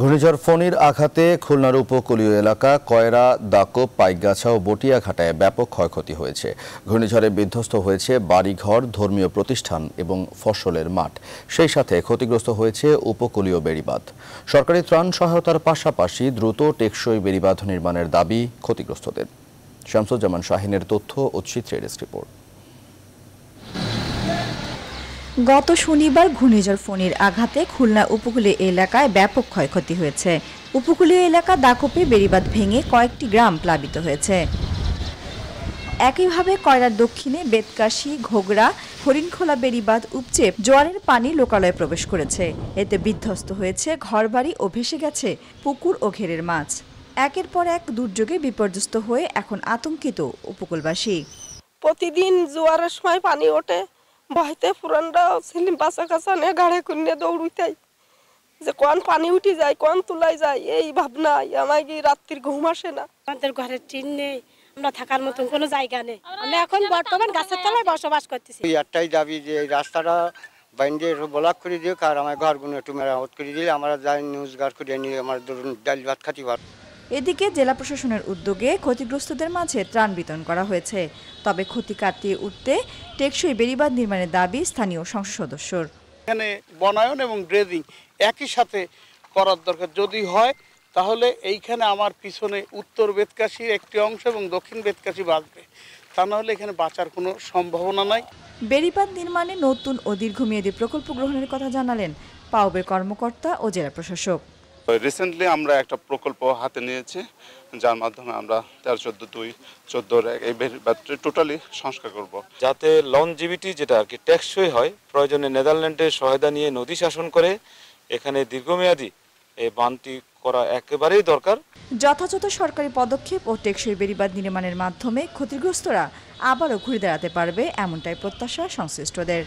ঘূর্ণিঝড় ফণীর আঘাতে খুলনার উপকূলীয় এলাকা কয়রা দাকো পাইকগাছা ও বটিয়াঘাটায় ব্যাপক ক্ষয়ক্ষতি হয়েছে ঘূর্ণিঝড়ে বিধ্বস্ত হয়েছে বাড়িঘর ধর্মীয় প্রতিষ্ঠান এবং ফসলের মাঠ সেই সাথে ক্ষতিগ্রস্ত হয়েছে উপকূলীয় বেড়িবাঁধ সরকারি ত্রাণ সহায়তার পাশাপাশি দ্রুত টেকসই বেড়িবাঁধ নির্মাণের দাবি ক্ষতিগ্রস্তদের শামসুজ্জামান শাহিনের তথ্য ও চিত্রের রিপোর্ট গত শনিবার ঘূর্ণিঝড় ফণীর আঘাতে খুলনা উপকূলীয় এলাকায় ব্যাপক ক্ষয়ক্ষতি হয়েছে উপকূলীয় এলাকা দাকপে বেড়িবাঁধ ভেঙে কয়েকটি গ্রাম প্লাবিত হয়েছে একইভাবে কয়রার দক্ষিণে বেতকাশি ঘোগড়া হরিণখোলা বেড়িবাঁধ উপচে জোয়ারের পানি লোকালয়ে প্রবেশ করেছে এতে বিধ্বস্ত হয়েছে ঘরবাড়ি ও ভেসে গেছে পুকুর ও ঘেরের মাছ একের পর এক দুর্যোগে বিপর্যস্ত হয়ে এখন আতঙ্কিত উপকূলবাসী প্রতিদিন জোয়ারের সময় পানি ওঠে ভয়তে পুরানরা সিলিম বাসা নিয়ে গাড়ে কুনিয়ে দৌড়ুতাই যে কোন পানি উঠি যায় কোন তুলাই যায় এই ভাবনা আমার কি রাত্রির ঘুম আসে না আমাদের ঘরে টিন নেই আমরা থাকার মতন কোনো জায়গা নেই আমরা এখন বর্তমান গাছের তলায় বসবাস করতেছি একটাই দাবি যে এই রাস্তাটা বাইন্ডে ব্লক করে দিও আর আমার ঘরগুলো একটু মেরামত করে দিলে আমরা যাই নিউজ গার্ড করে নিয়ে আমার ধরুন ডাল ভাত খাতি পারবো এদিকে জেলা প্রশাসনের উদ্যোগে ক্ষতিগ্রস্তদের মাঝে ত্রাণ বিতরণ করা হয়েছে তবে ক্ষতি কাটিয়ে উঠতে টেকসই বেড়িবাঁধ নির্মাণের দাবি স্থানীয় সংসদ সদস্যর এখানে বনায়ন এবং ড্রেজিং একই সাথে করার দরকার যদি হয় তাহলে এইখানে আমার পিছনে উত্তর বেতকাশির একটি অংশ এবং দক্ষিণ বেতকাশি বাঁচবে তা নাহলে এখানে বাঁচার কোনো সম্ভাবনা নাই বেড়িবাঁধ নির্মাণে নতুন ও দীর্ঘমেয়াদী প্রকল্প গ্রহণের কথা জানালেন পাওবের কর্মকর্তা ও জেলা প্রশাসক রিসেন্টলি আমরা একটা প্রকল্প হাতে নিয়েছি যার মাধ্যমে আমরা তেরো চোদ্দ দুই চোদ্দোর এই ব্যাটারি টোটালি সংস্কার করব। যাতে লঞ্জিভিটি যেটা আর কি টেকসই হয় প্রয়োজনে নেদারল্যান্ডের সহায়তা নিয়ে নদী শাসন করে এখানে দীর্ঘমেয়াদী এই বানটি করা একেবারেই দরকার যথাযথ সরকারি পদক্ষেপ ও টেকসই বেরিবাদ নির্মাণের মাধ্যমে ক্ষতিগ্রস্তরা আবারও ঘুরে দাঁড়াতে পারবে এমনটাই প্রত্যাশা সংশ্লিষ্টদের